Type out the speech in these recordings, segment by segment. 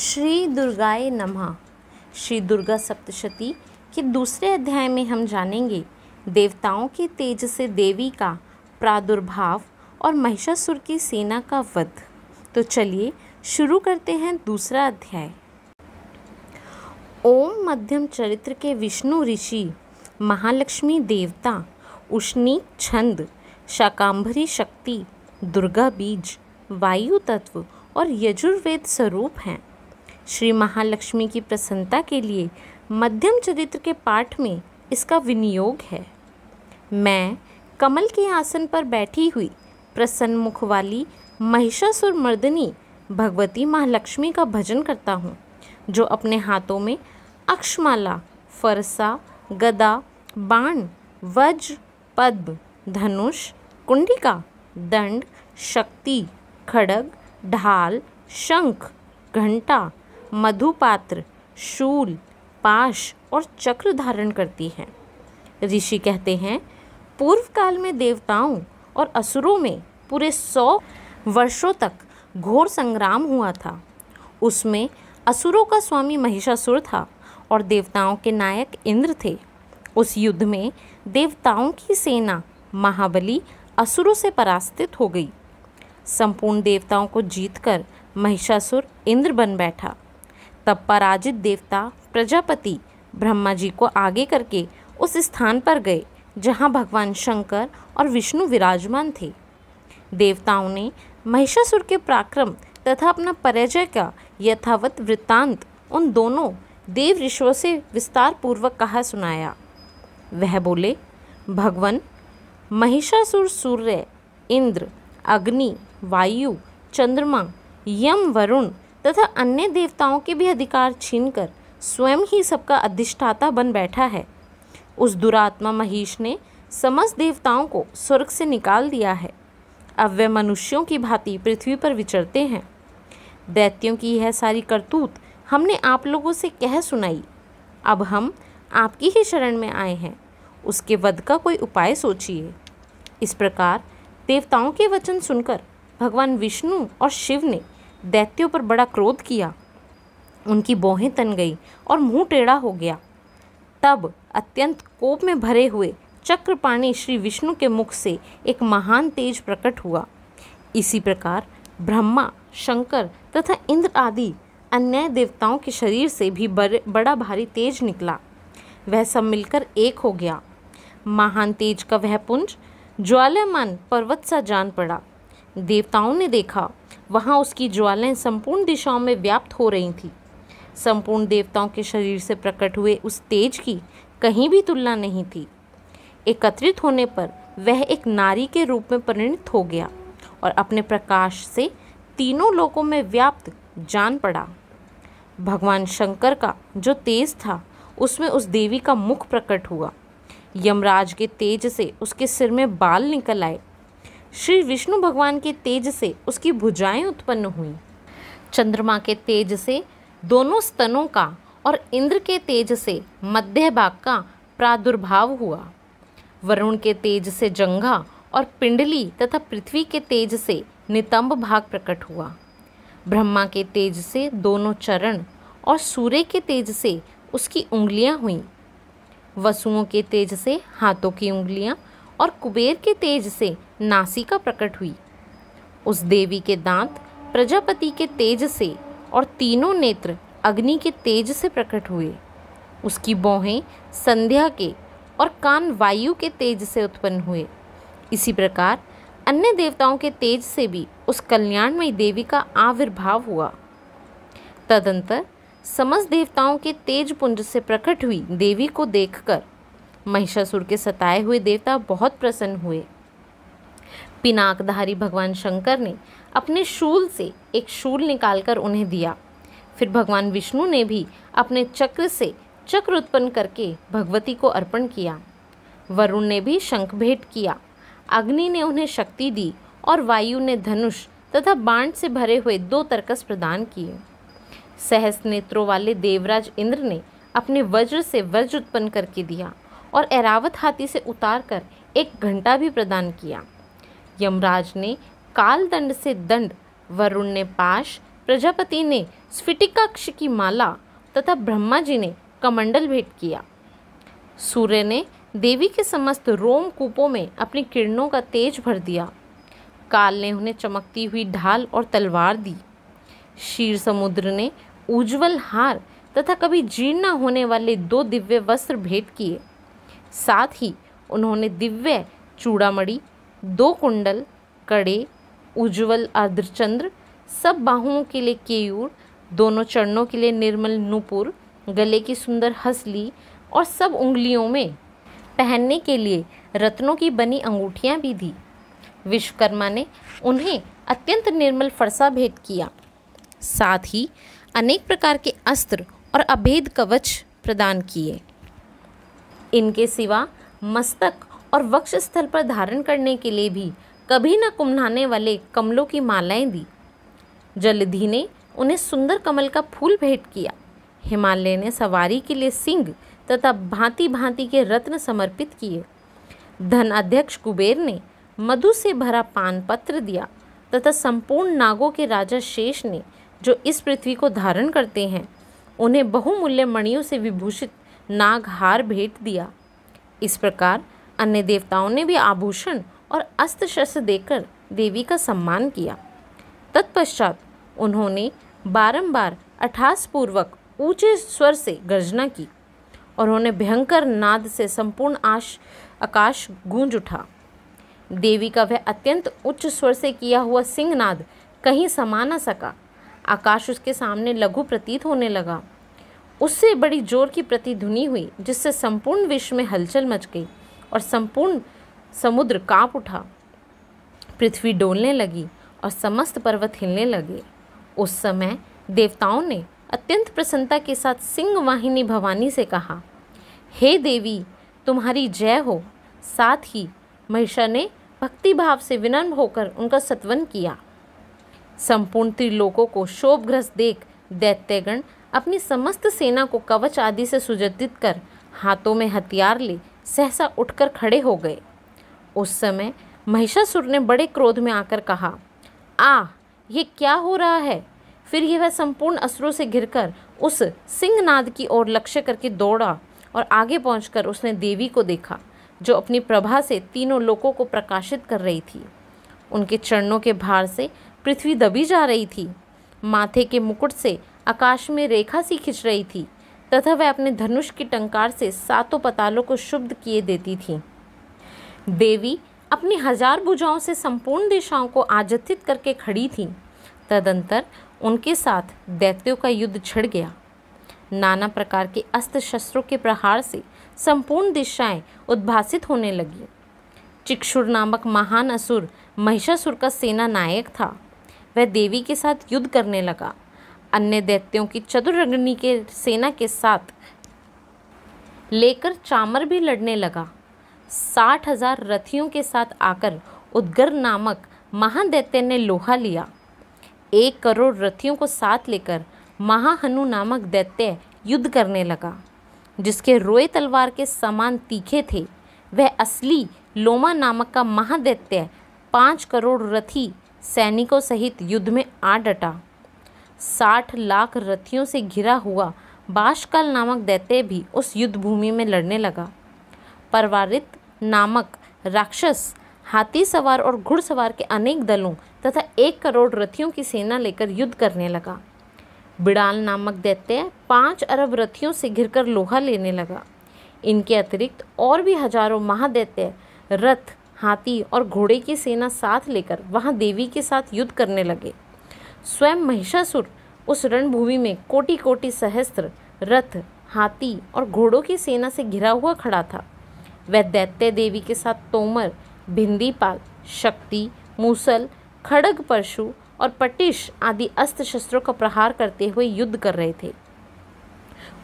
श्री दुर्गाए नमः श्री दुर्गा सप्तशती के दूसरे अध्याय में हम जानेंगे देवताओं के तेज से देवी का प्रादुर्भाव और महिषासुर की सेना का वध तो चलिए शुरू करते हैं दूसरा अध्याय ओम मध्यम चरित्र के विष्णु ऋषि महालक्ष्मी देवता उष्णी छंद शाकाम्भरी शक्ति दुर्गा बीज वायु तत्व और यजुर्वेद स्वरूप हैं श्री महालक्ष्मी की प्रसन्नता के लिए मध्यम चरित्र के पाठ में इसका विनियोग है मैं कमल के आसन पर बैठी हुई प्रसन्न मुख वाली महिषासुर मर्दनी भगवती महालक्ष्मी का भजन करता हूँ जो अपने हाथों में अक्षमाला फरसा गदा बाण वज्र पद्म धनुष कुंडिका दंड शक्ति खड़ग ढाल शंख घंटा मधुपात्र शूल पाश और चक्र धारण करती हैं ऋषि कहते हैं पूर्व काल में देवताओं और असुरों में पूरे सौ वर्षों तक घोर संग्राम हुआ था उसमें असुरों का स्वामी महिषासुर था और देवताओं के नायक इंद्र थे उस युद्ध में देवताओं की सेना महाबली असुरों से परास्तित हो गई संपूर्ण देवताओं को जीतकर महिषासुर इंद्र बन बैठा तब पराजित देवता प्रजापति ब्रह्मा जी को आगे करके उस स्थान पर गए जहाँ भगवान शंकर और विष्णु विराजमान थे देवताओं ने महिषासुर के पराक्रम तथा अपना परिचय का यथावत वृत्तांत उन दोनों देव ऋषियों से विस्तार पूर्वक कहा सुनाया वह बोले भगवान महिषासुर सूर्य इंद्र अग्नि वायु चंद्रमा यम वरुण तथा अन्य देवताओं के भी अधिकार छीनकर स्वयं ही सबका अधिष्ठाता बन बैठा है उस दुरात्मा महेश ने समस्त देवताओं को स्वर्ग से निकाल दिया है अब वे मनुष्यों की भांति पृथ्वी पर विचरते हैं दैत्यों की यह सारी करतूत हमने आप लोगों से कह सुनाई अब हम आपकी ही शरण में आए हैं उसके वध का कोई उपाय सोचिए इस प्रकार देवताओं के वचन सुनकर भगवान विष्णु और शिव ने दैत्यों पर बड़ा क्रोध किया उनकी बौहें तन गई और मुंह टेढ़ा हो गया तब अत्यंत कोप में भरे हुए चक्रपाणी श्री विष्णु के मुख से एक महान तेज प्रकट हुआ इसी प्रकार ब्रह्मा शंकर तथा इंद्र आदि अन्य देवताओं के शरीर से भी बड़ा भारी तेज निकला वह सब मिलकर एक हो गया महान तेज का वह पुंज ज्वालामान पर्वत सा जान पड़ा देवताओं ने देखा वहाँ उसकी ज्वालाएं संपूर्ण दिशाओं में व्याप्त हो रही थीं संपूर्ण देवताओं के शरीर से प्रकट हुए उस तेज की कहीं भी तुलना नहीं थी एकत्रित होने पर वह एक नारी के रूप में परिणित हो गया और अपने प्रकाश से तीनों लोकों में व्याप्त जान पड़ा भगवान शंकर का जो तेज था उसमें उस देवी का मुख प्रकट हुआ यमराज के तेज से उसके सिर में बाल निकल आए श्री विष्णु भगवान के तेज से उसकी भुजाएं उत्पन्न हुई चंद्रमा के तेज से दोनों स्तनों का और इंद्र के तेज से मध्य भाग का प्रादुर्भाव हुआ वरुण के तेज से जंघा और पिंडली तथा पृथ्वी के तेज से नितंब भाग प्रकट हुआ ब्रह्मा के तेज से दोनों चरण और सूर्य के तेज से उसकी उंगलियां हुईं वसुओं के तेज से हाथों की उंगलियां और कुबेर के तेज से नासिका प्रकट हुई उस देवी के दांत प्रजापति के तेज से और तीनों नेत्र अग्नि के तेज से प्रकट हुए उसकी बौहें संध्या के और कान वायु के तेज से उत्पन्न हुए इसी प्रकार अन्य देवताओं के तेज से भी उस कल्याणमयी देवी का आविर्भाव हुआ तदंतर समस्त देवताओं के तेज पुंज से प्रकट हुई देवी को देखकर महिषासुर के सताए हुए देवता बहुत प्रसन्न हुए पिनाकधारी भगवान शंकर ने अपने शूल से एक शूल निकालकर उन्हें दिया फिर भगवान विष्णु ने भी अपने चक्र से चक्र उत्पन्न करके भगवती को अर्पण किया वरुण ने भी शंख भेंट किया अग्नि ने उन्हें शक्ति दी और वायु ने धनुष तथा बाण से भरे हुए दो तरकस प्रदान किए सहस नेत्रों वाले देवराज इंद्र ने अपने वज्र से वज्र उत्पन्न करके दिया और एरावत हाथी से उतार कर एक घंटा भी प्रदान किया यमराज ने काल दंड से दंड वरुण ने पाश प्रजापति ने स्फिटिकाक्ष की माला तथा ब्रह्मा जी ने कमंडल भेंट किया सूर्य ने देवी के समस्त रोम कूपों में अपनी किरणों का तेज भर दिया काल ने उन्हें चमकती हुई ढाल और तलवार दी शीर समुद्र ने उज्जवल हार तथा कभी जीर्ण न होने वाले दो दिव्य वस्त्र भेंट किए साथ ही उन्होंने दिव्य चूड़ामी दो कुंडल कड़े उज्ज्वल अर्धचंद्र सब बाहुओं के लिए केयूर दोनों चरणों के लिए निर्मल नूपुर गले की सुंदर हसली और सब उंगलियों में पहनने के लिए रत्नों की बनी अंगूठियाँ भी दी विश्वकर्मा ने उन्हें अत्यंत निर्मल फरसा भेंट किया साथ ही अनेक प्रकार के अस्त्र और अभेद कवच प्रदान किए इनके सिवा मस्तक और वक्षस्थल पर धारण करने के लिए भी कभी न कुम्हाने वाले कमलों की मालाएं दी जलधि ने उन्हें सुंदर कमल का फूल भेंट किया हिमालय ने सवारी के लिए सिंह तथा भांति भांति के रत्न समर्पित किए धन अध्यक्ष कुबेर ने मधु से भरा पान पत्र दिया तथा संपूर्ण नागों के राजा शेष ने जो इस पृथ्वी को धारण करते हैं उन्हें बहुमूल्य मणियों से विभूषित नागहार भेंट दिया इस प्रकार अन्य देवताओं ने भी आभूषण और अस्त्र शस्त्र देकर देवी का सम्मान किया तत्पश्चात उन्होंने बारंबार अठास पूर्वक ऊंचे स्वर से गर्जना की और उन्हें भयंकर नाद से संपूर्ण आश आकाश गूंज उठा देवी का वह अत्यंत उच्च स्वर से किया हुआ सिंह नाद कहीं समा न सका आकाश उसके सामने लघु प्रतीत होने लगा उससे बड़ी जोर की प्रतिध्वनि हुई जिससे संपूर्ण विश्व में हलचल मच गई और संपूर्ण समुद्र कांप उठा पृथ्वी डोलने लगी और समस्त पर्वत हिलने लगे उस समय देवताओं ने अत्यंत प्रसन्नता के साथ सिंह वाहिनी भवानी से कहा हे hey देवी तुम्हारी जय हो साथ ही महिषा ने भक्तिभाव से विनम्र होकर उनका सत्वन किया संपूर्ण त्रिलोकों को शोभग्रस्त देख दैत्यगण अपनी समस्त सेना को कवच आदि से सुजित कर हाथों में हथियार ले सहसा उठकर खड़े हो गए उस समय महिषासुर ने बड़े क्रोध में आकर कहा आ ये क्या हो रहा है फिर यह वह संपूर्ण असुरों से घिरकर उस सिंहनाद की ओर लक्ष्य करके दौड़ा और आगे पहुंचकर उसने देवी को देखा जो अपनी प्रभा से तीनों लोगों को प्रकाशित कर रही थी उनके चरणों के भार से पृथ्वी दबी जा रही थी माथे के मुकुट से आकाश में रेखा सी खिंच रही थी तथा वह अपने धनुष की टंकार से सातों पतालों को शुद्ध किए देती थी देवी अपनी हजार भुजाओं से संपूर्ण दिशाओं को आजथित करके खड़ी थी तदंतर उनके साथ दैत्यों का युद्ध छिड़ गया नाना प्रकार के अस्त्र शस्त्रों के प्रहार से संपूर्ण दिशाएं उद्भासित होने लगी चिक्षुर नामक महान असुर महिषासुर का सेना नायक था वह देवी के साथ युद्ध करने लगा अन्य दैत्यों की चतुरग्नि के सेना के साथ लेकर चामर भी लड़ने लगा साठ हजार रथियों के साथ आकर उद्गर नामक महादैत्य ने लोहा लिया एक करोड़ रथियों को साथ लेकर महाहनु नामक दैत्य युद्ध करने लगा जिसके रोए तलवार के समान तीखे थे वह असली लोमा नामक का महादैत्य पाँच करोड़ रथी सैनिकों सहित युद्ध में आ डटा साठ लाख रथियों से घिरा हुआ बाशकल नामक दैत्य भी उस युद्ध भूमि में लड़ने लगा परवारित नामक राक्षस हाथी सवार और घुड़सवार के अनेक दलों तथा एक करोड़ रथियों की सेना लेकर युद्ध करने लगा बिड़ाल नामक दैत्य पाँच अरब रथियों से घिरकर लोहा लेने लगा इनके अतिरिक्त और भी हजारों महादैत्य रथ हाथी और घोड़े की सेना साथ लेकर वहाँ देवी के साथ युद्ध करने लगे स्वयं महिषासुर उस रणभूमि में कोटि कोटि सहस्त्र रथ हाथी और घोड़ों की सेना से घिरा हुआ खड़ा था वह दैत्य देवी के साथ तोमर भिंदीपाल शक्ति मूसल खड़ग परशु और पटिश आदि अस्त्र शस्त्रों का प्रहार करते हुए युद्ध कर रहे थे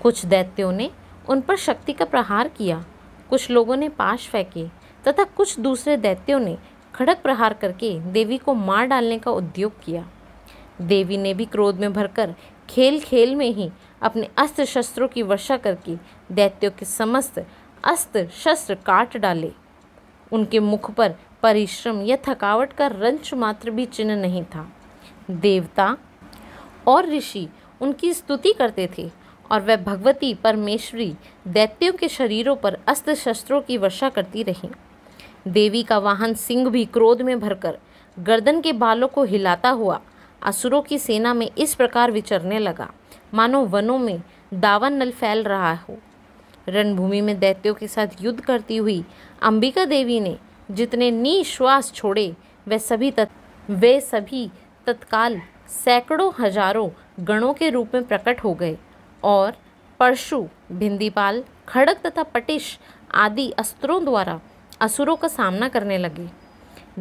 कुछ दैत्यों ने उन पर शक्ति का प्रहार किया कुछ लोगों ने पाश फेंके तथा कुछ दूसरे दैत्यों ने खड़क प्रहार करके देवी को मार डालने का उद्योग किया देवी ने भी क्रोध में भरकर खेल खेल में ही अपने अस्त्र शस्त्रों की वर्षा करके दैत्यों के समस्त अस्त्र शस्त्र काट डाले उनके मुख पर परिश्रम या थकावट का रंच मात्र भी चिन्ह नहीं था देवता और ऋषि उनकी स्तुति करते थे और वह भगवती परमेश्वरी दैत्यों के शरीरों पर अस्त्र शस्त्रों की वर्षा करती रही देवी का वाहन सिंह भी क्रोध में भरकर गर्दन के बालों को हिलाता हुआ असुरों की सेना में इस प्रकार विचरने लगा मानो वनों में दावन नल फैल रहा हो रणभूमि में दैत्यों के साथ युद्ध करती हुई अंबिका देवी ने जितने निश्वास छोड़े वे सभी तत् वे सभी तत्काल सैकड़ों हजारों गणों के रूप में प्रकट हो गए और परशु भिंदीपाल खड़क तथा पटिश आदि अस्त्रों द्वारा असुरों का सामना करने लगे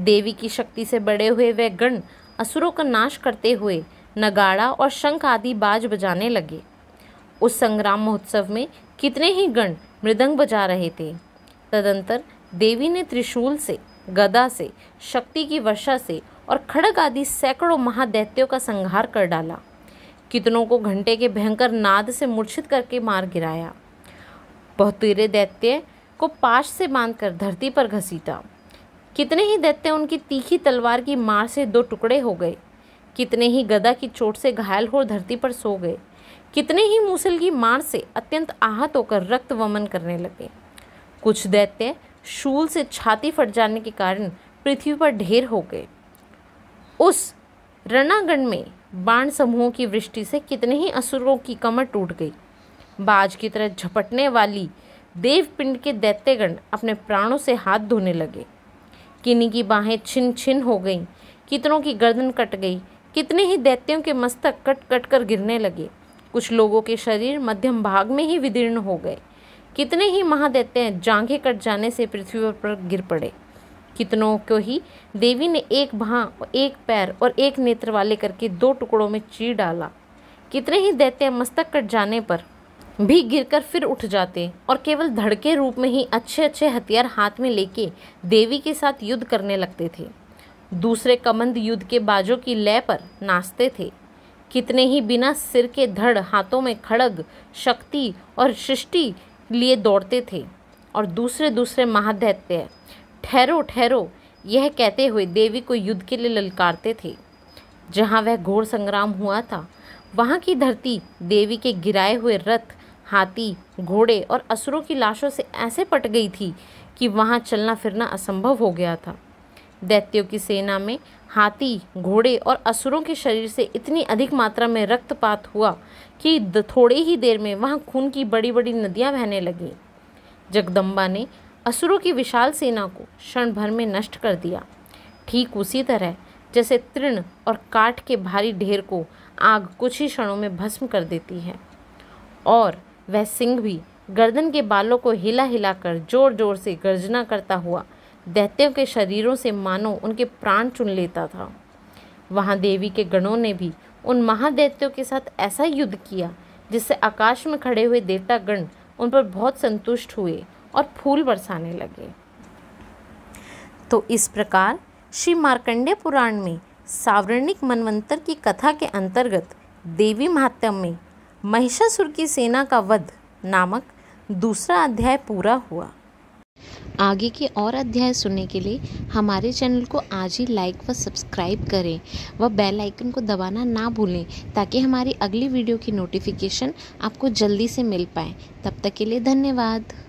देवी की शक्ति से बड़े हुए वे गण असुरों का नाश करते हुए नगाड़ा और शंख आदि बाज बजाने लगे उस संग्राम महोत्सव में कितने ही गण मृदंग बजा रहे थे तदंतर देवी ने त्रिशूल से गदा से शक्ति की वर्षा से और खड़ग आदि सैकड़ों महादैत्यों का संहार कर डाला कितनों को घंटे के भयंकर नाद से मूर्छित करके मार गिराया बहुतेरे दैत्य को पाश से बांधकर धरती पर घसीटा कितने ही दैत्य उनकी तीखी तलवार की मार से दो टुकड़े हो गए कितने ही गदा की चोट से घायल हो धरती पर सो गए कितने ही मूसल की मार से अत्यंत आहत होकर रक्त वमन करने लगे कुछ दैत्य शूल से छाती फट जाने के कारण पृथ्वी पर ढेर हो गए उस रणागण में बाण समूहों की वृष्टि से कितने ही असुरों की कमर टूट गई बाज की तरह झपटने वाली देवपिंड के दैत्यगण अपने प्राणों से हाथ धोने लगे किन्नी की बाहें छिन छिन हो गईं कितनों की गर्दन कट गई कितने ही दैत्यों के मस्तक कट कट कर गिरने लगे कुछ लोगों के शरीर मध्यम भाग में ही विदीर्ण हो गए कितने ही महादैत्य जांघें कट जाने से पृथ्वी पर गिर पड़े कितनों को ही देवी ने एक भाँ एक पैर और एक नेत्र वाले करके दो टुकड़ों में चीर डाला कितने ही दैत्य मस्तक कट जाने पर भी गिरकर फिर उठ जाते और केवल धड़के रूप में ही अच्छे अच्छे हथियार हाथ में लेके देवी के साथ युद्ध करने लगते थे दूसरे कमंद युद्ध के बाजों की लय पर नाचते थे कितने ही बिना सिर के धड़ हाथों में खड़ग शक्ति और सृष्टि लिए दौड़ते थे और दूसरे दूसरे महादैत्य ठहरो ठहरो यह कहते हुए देवी को युद्ध के लिए ललकारते थे जहाँ वह घोर संग्राम हुआ था वहाँ की धरती देवी के गिराए हुए रथ हाथी घोड़े और असुरों की लाशों से ऐसे पट गई थी कि वहाँ चलना फिरना असंभव हो गया था दैत्यों की सेना में हाथी घोड़े और असुरों के शरीर से इतनी अधिक मात्रा में रक्तपात हुआ कि थोड़े ही देर में वहाँ खून की बड़ी बड़ी नदियाँ बहने लगीं जगदम्बा ने असुरों की विशाल सेना को क्षण भर में नष्ट कर दिया ठीक उसी तरह जैसे तृण और काठ के भारी ढेर को आग कुछ ही क्षणों में भस्म कर देती है और वह सिंह भी गर्दन के बालों को हिला हिला कर जोर जोर से गर्जना करता हुआ दैत्यों के शरीरों से मानो उनके प्राण चुन लेता था वहाँ देवी के गणों ने भी उन महादैत्यों के साथ ऐसा युद्ध किया जिससे आकाश में खड़े हुए देवता गण उन पर बहुत संतुष्ट हुए और फूल बरसाने लगे तो इस प्रकार श्री मार्कंडे पुराण में सावरणिक मनवंतर की कथा के अंतर्गत देवी महात्म में महिषासुर की सेना का वध नामक दूसरा अध्याय पूरा हुआ आगे के और अध्याय सुनने के लिए हमारे चैनल को आज ही लाइक व सब्सक्राइब करें व बेल आइकन को दबाना ना भूलें ताकि हमारी अगली वीडियो की नोटिफिकेशन आपको जल्दी से मिल पाए तब तक के लिए धन्यवाद